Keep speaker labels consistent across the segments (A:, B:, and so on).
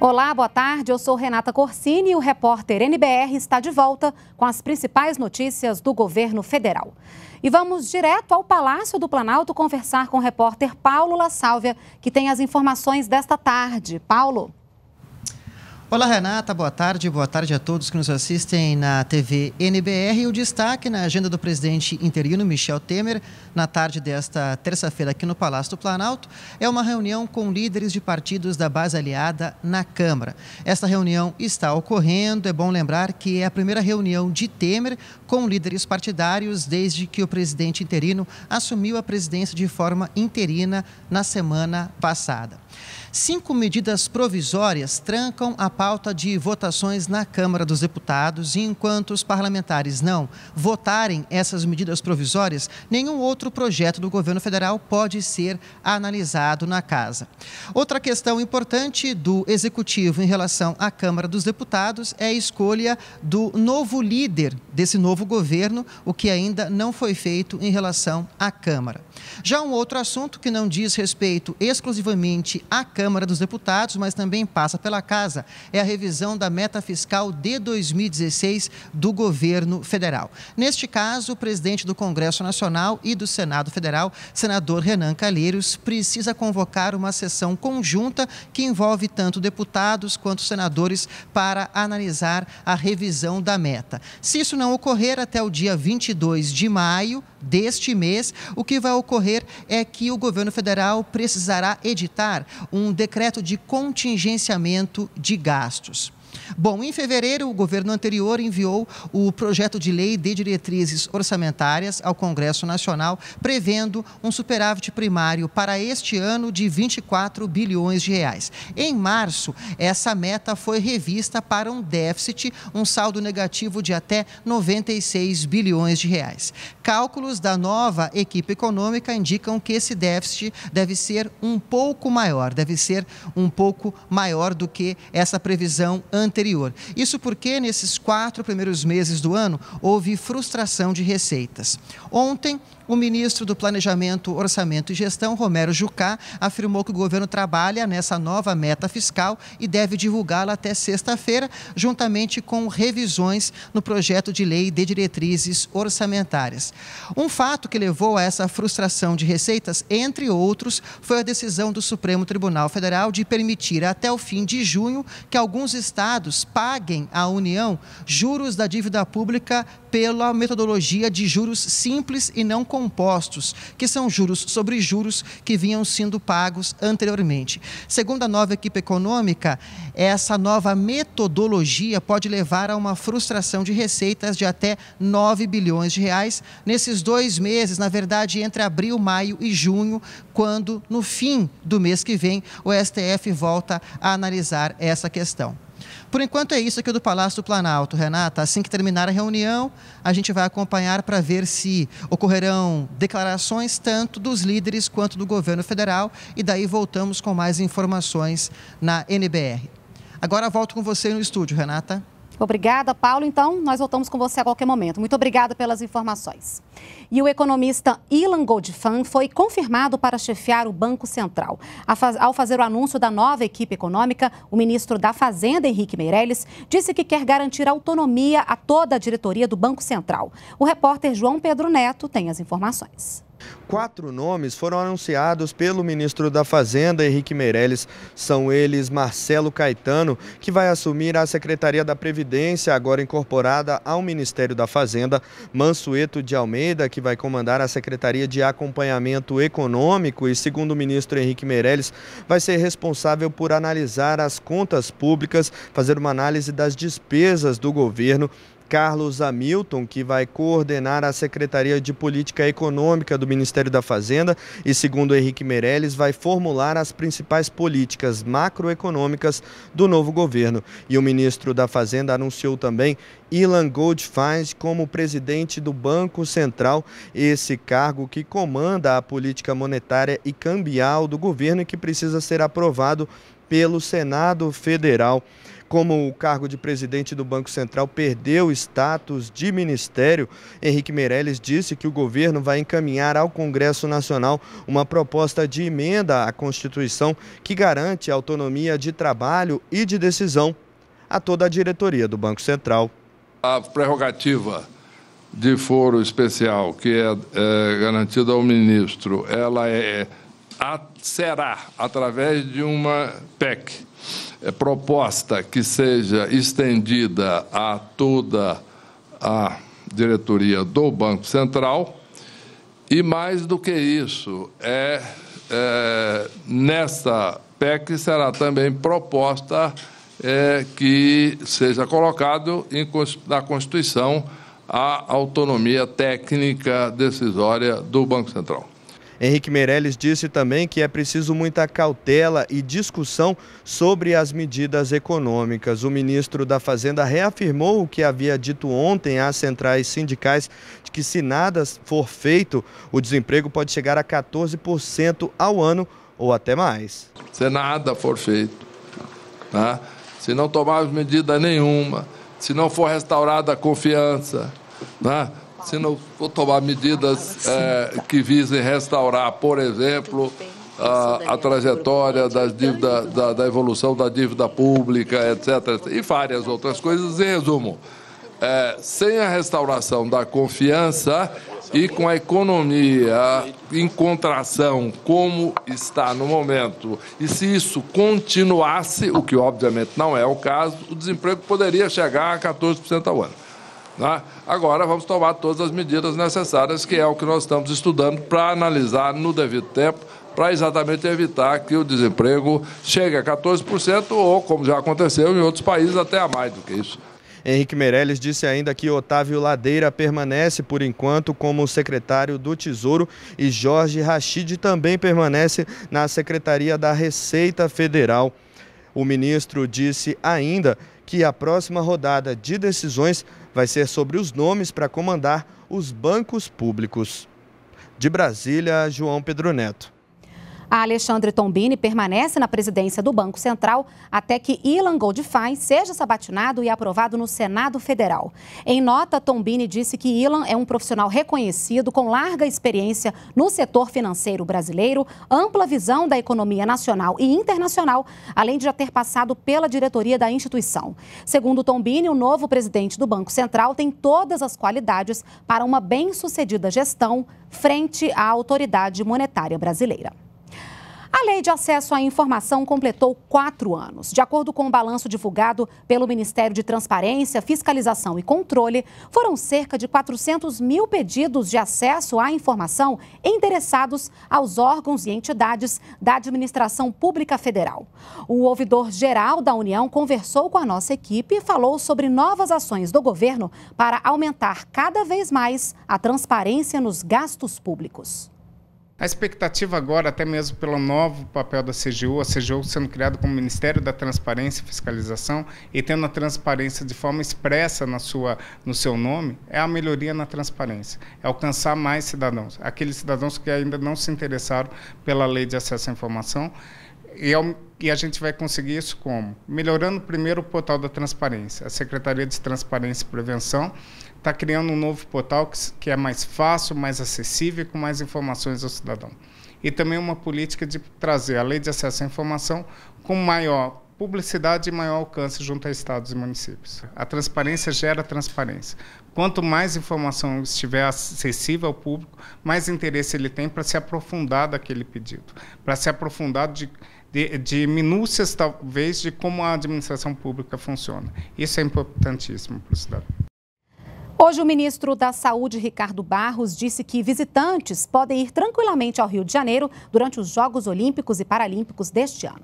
A: Olá, boa tarde. Eu sou Renata Corsini e o repórter NBR está de volta com as principais notícias do governo federal. E vamos direto ao Palácio do Planalto conversar com o repórter Paulo La Sálvia, que tem as informações desta tarde. Paulo.
B: Olá, Renata. Boa tarde. Boa tarde a todos que nos assistem na TV NBR. O destaque na agenda do presidente interino Michel Temer, na tarde desta terça-feira aqui no Palácio do Planalto, é uma reunião com líderes de partidos da base aliada na Câmara. Esta reunião está ocorrendo. É bom lembrar que é a primeira reunião de Temer com líderes partidários desde que o presidente interino assumiu a presidência de forma interina na semana passada. Cinco medidas provisórias trancam a pauta de votações na Câmara dos Deputados e enquanto os parlamentares não votarem essas medidas provisórias, nenhum outro projeto do governo federal pode ser analisado na casa. Outra questão importante do executivo em relação à Câmara dos Deputados é a escolha do novo líder desse novo governo, o que ainda não foi feito em relação à Câmara. Já um outro assunto que não diz respeito exclusivamente à Câmara Câmara dos Deputados, mas também passa pela Casa, é a revisão da meta fiscal de 2016 do governo federal. Neste caso, o presidente do Congresso Nacional e do Senado Federal, senador Renan Calheiros, precisa convocar uma sessão conjunta que envolve tanto deputados quanto senadores para analisar a revisão da meta. Se isso não ocorrer até o dia 22 de maio, deste mês, o que vai ocorrer é que o governo federal precisará editar um decreto de contingenciamento de gastos. Bom, em fevereiro, o governo anterior enviou o projeto de lei de diretrizes orçamentárias ao Congresso Nacional, prevendo um superávit primário para este ano de 24 bilhões de reais. Em março, essa meta foi revista para um déficit, um saldo negativo de até 96 bilhões de reais. Cálculos da nova equipe econômica indicam que esse déficit deve ser um pouco maior, deve ser um pouco maior do que essa previsão anterior anterior. Isso porque, nesses quatro primeiros meses do ano, houve frustração de receitas. Ontem, o ministro do Planejamento, Orçamento e Gestão, Romero Jucá, afirmou que o governo trabalha nessa nova meta fiscal e deve divulgá-la até sexta-feira, juntamente com revisões no projeto de lei de diretrizes orçamentárias. Um fato que levou a essa frustração de receitas, entre outros, foi a decisão do Supremo Tribunal Federal de permitir até o fim de junho que alguns estados estados paguem à União juros da dívida pública pela metodologia de juros simples e não compostos, que são juros sobre juros que vinham sendo pagos anteriormente. Segundo a nova equipe econômica, essa nova metodologia pode levar a uma frustração de receitas de até 9 bilhões de reais nesses dois meses, na verdade, entre abril, maio e junho, quando no fim do mês que vem o STF volta a analisar essa questão. Por enquanto é isso aqui do Palácio do Planalto, Renata. Assim que terminar a reunião, a gente vai acompanhar para ver se ocorrerão declarações tanto dos líderes quanto do governo federal e daí voltamos com mais informações na NBR. Agora volto com você no estúdio,
A: Renata. Obrigada, Paulo. Então, nós voltamos com você a qualquer momento. Muito obrigada pelas informações. E o economista Ilan Goldfan foi confirmado para chefiar o Banco Central. Ao fazer o anúncio da nova equipe econômica, o ministro da Fazenda, Henrique Meirelles, disse que quer garantir autonomia a toda a diretoria do Banco Central. O repórter João Pedro Neto tem as informações.
C: Quatro nomes foram anunciados pelo ministro da Fazenda, Henrique Meirelles. São eles Marcelo Caetano, que vai assumir a Secretaria da Previdência, agora incorporada ao Ministério da Fazenda, Mansueto de Almeida, que vai comandar a Secretaria de Acompanhamento Econômico e, segundo o ministro Henrique Meirelles, vai ser responsável por analisar as contas públicas, fazer uma análise das despesas do governo Carlos Hamilton, que vai coordenar a Secretaria de Política Econômica do Ministério da Fazenda e, segundo Henrique Meirelles, vai formular as principais políticas macroeconômicas do novo governo. E o ministro da Fazenda anunciou também Ilan Goldfein como presidente do Banco Central, esse cargo que comanda a política monetária e cambial do governo e que precisa ser aprovado pelo Senado Federal como o cargo de presidente do Banco Central perdeu o status de ministério, Henrique Meirelles disse que o governo vai encaminhar ao Congresso Nacional uma proposta de emenda à Constituição que garante autonomia de trabalho e de decisão a toda a diretoria do Banco Central.
D: A prerrogativa de foro especial que é, é garantida ao ministro, ela é, a, será através de uma PEC eh, proposta que seja estendida a toda a diretoria do Banco Central. E mais do que isso, é, é nessa PEC será também proposta é, que seja colocado em, na Constituição a autonomia técnica decisória do Banco Central.
C: Henrique Meirelles disse também que é preciso muita cautela e discussão sobre as medidas econômicas. O ministro da Fazenda reafirmou o que havia dito ontem às centrais sindicais de que se nada for feito, o desemprego pode chegar a 14% ao ano ou até mais.
D: Se nada for feito, tá? se não tomarmos medida nenhuma, se não for restaurada a confiança, né? se não for tomar medidas é, que visem restaurar, por exemplo, a, a trajetória das dívida, uhum. da, da, evolução da dívida pública, etc., e várias outras coisas. Em resumo, é, sem a restauração da confiança e com a economia em contração como está no momento, e se isso continuasse, o que obviamente não é o caso, o desemprego poderia chegar a 14% ao ano. Né? Agora vamos tomar todas as medidas necessárias, que é o que nós estamos estudando para analisar no devido tempo, para exatamente evitar que o desemprego chegue a 14% ou, como já aconteceu em outros países, até a mais do que
C: isso. Henrique Meirelles disse ainda que Otávio Ladeira permanece por enquanto como secretário do Tesouro e Jorge Rachid também permanece na Secretaria da Receita Federal. O ministro disse ainda que a próxima rodada de decisões vai ser sobre os nomes para comandar os bancos públicos. De Brasília, João Pedro Neto.
A: A Alexandre Tombini permanece na presidência do Banco Central até que Ilan Goldfein seja sabatinado e aprovado no Senado Federal. Em nota, Tombini disse que Ilan é um profissional reconhecido com larga experiência no setor financeiro brasileiro, ampla visão da economia nacional e internacional, além de já ter passado pela diretoria da instituição. Segundo Tombini, o novo presidente do Banco Central tem todas as qualidades para uma bem-sucedida gestão frente à autoridade monetária brasileira. A Lei de Acesso à Informação completou quatro anos. De acordo com o balanço divulgado pelo Ministério de Transparência, Fiscalização e Controle, foram cerca de 400 mil pedidos de acesso à informação endereçados aos órgãos e entidades da Administração Pública Federal. O ouvidor-geral da União conversou com a nossa equipe e falou sobre novas ações do governo para aumentar cada vez mais a transparência nos gastos públicos.
E: A expectativa agora, até mesmo pelo novo papel da CGU, a CGU sendo criada como Ministério da Transparência e Fiscalização e tendo a transparência de forma expressa na sua, no seu nome, é a melhoria na transparência, é alcançar mais cidadãos, aqueles cidadãos que ainda não se interessaram pela lei de acesso à informação. E, e a gente vai conseguir isso como? Melhorando primeiro o portal da transparência, a Secretaria de Transparência e Prevenção, está criando um novo portal que, que é mais fácil, mais acessível, com mais informações ao cidadão. E também uma política de trazer a lei de acesso à informação com maior publicidade e maior alcance junto a estados e municípios. A transparência gera transparência. Quanto mais informação estiver acessível ao público, mais interesse ele tem para se aprofundar daquele pedido, para se aprofundar de, de, de, minúcias, talvez, de como a administração pública funciona. Isso é importantíssimo para o cidadão.
A: Hoje, o ministro da Saúde, Ricardo Barros, disse que visitantes podem ir tranquilamente ao Rio de Janeiro durante os Jogos Olímpicos e Paralímpicos deste ano.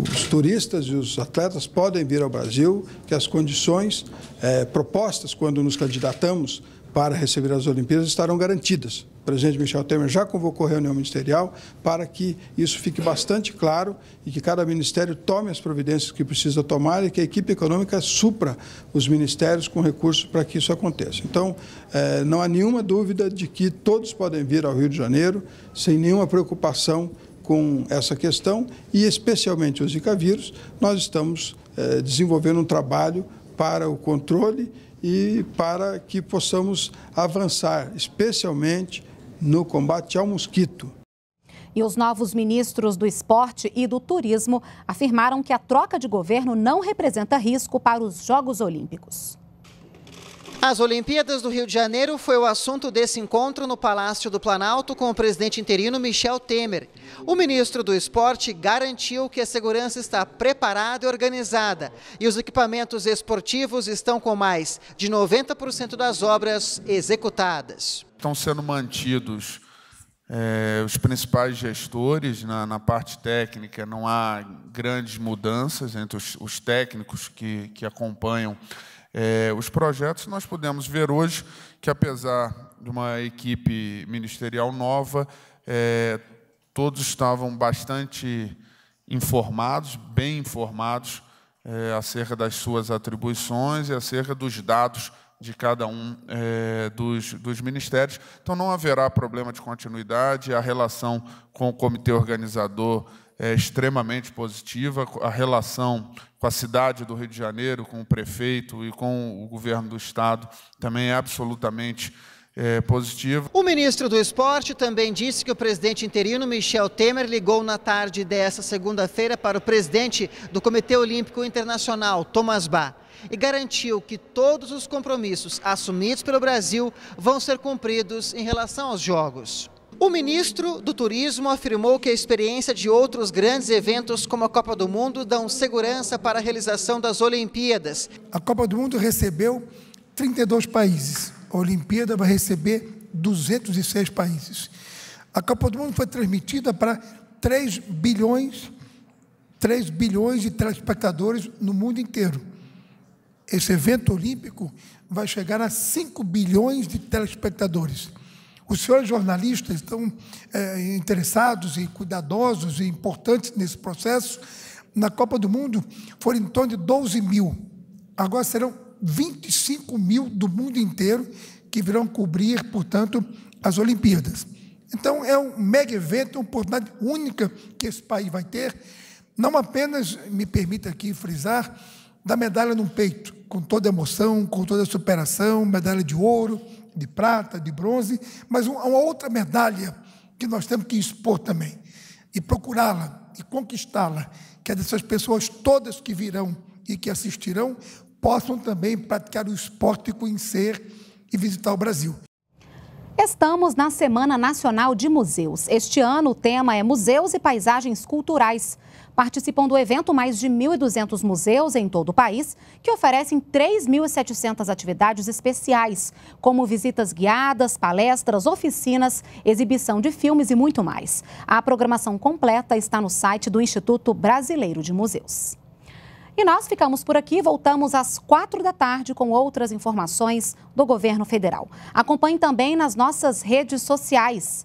F: Os turistas e os atletas podem vir ao Brasil, que as condições eh, propostas quando nos candidatamos para receber as Olimpíadas estarão garantidas presidente Michel Temer já convocou reunião ministerial para que isso fique bastante claro e que cada ministério tome as providências que precisa tomar e que a equipe econômica supra os ministérios com recursos para que isso aconteça. Então, eh, não há nenhuma dúvida de que todos podem vir ao Rio de Janeiro sem nenhuma preocupação com essa questão e, especialmente, o Zika vírus. Nós estamos eh, desenvolvendo um trabalho para o controle e para que possamos avançar, especialmente no combate ao mosquito.
A: E os novos ministros do Esporte e do Turismo afirmaram que a troca de governo não representa risco para os Jogos Olímpicos.
B: As Olimpíadas do Rio de Janeiro foi o assunto desse encontro no Palácio do Planalto com o presidente interino Michel Temer. O ministro do Esporte garantiu que a segurança está preparada e organizada e os equipamentos esportivos estão com mais de 90% das obras executadas
E: estão sendo mantidos é, os principais gestores na, na, parte técnica, não há grandes mudanças entre os, os técnicos que, que acompanham é, os projetos. Nós podemos ver hoje que, apesar de uma equipe ministerial nova, é, todos estavam bastante informados, bem informados, é, acerca das suas atribuições e acerca dos dados de cada um é, dos, dos ministérios. Então, não haverá problema de continuidade, a relação com o comitê organizador é extremamente positiva, a relação com a cidade do Rio de Janeiro, com o prefeito e com o governo do estado também é absolutamente é,
B: O ministro do Esporte também disse que o presidente interino Michel Temer ligou na tarde dessa segunda-feira para o presidente do Comitê Olímpico Internacional, Thomas Bach e garantiu que todos os compromissos assumidos pelo Brasil vão ser cumpridos em relação aos Jogos. O ministro do Turismo afirmou que a experiência de outros grandes eventos, como a Copa do Mundo, dão segurança para a realização das Olimpíadas. A Copa
F: do Mundo recebeu 32 países, a Olimpíada vai receber 206 países. A Copa do Mundo foi transmitida para 3 bilhões, 3 bilhões de telespectadores no mundo inteiro esse evento olímpico vai chegar a 5 bilhões de telespectadores. Os senhores jornalistas estão é, interessados e cuidadosos e importantes nesse processo. Na Copa do Mundo foram em torno de 12 mil. Agora serão 25 mil do mundo inteiro que virão cobrir, portanto, as Olimpíadas. Então, é um mega evento, uma oportunidade única que esse país vai ter, não apenas, me permita aqui frisar, da medalha no peito, com toda emoção, com toda superação, medalha de ouro, de prata, de bronze, mas uma outra medalha que nós temos que expor também e procurá-la e conquistá-la, que é dessas pessoas todas que virão e que assistirão possam também praticar o esporte e conhecer e visitar o Brasil.
A: Estamos na Semana Nacional de Museus. Este ano o tema é Museus e Paisagens Culturais. Participam do evento mais de 1.200 museus em todo o país, que oferecem 3.700 atividades especiais, como visitas guiadas, palestras, oficinas, exibição de filmes e muito mais. A programação completa está no site do Instituto Brasileiro de Museus. E nós ficamos por aqui, voltamos às quatro da tarde com outras informações do governo federal. Acompanhe também nas nossas redes sociais.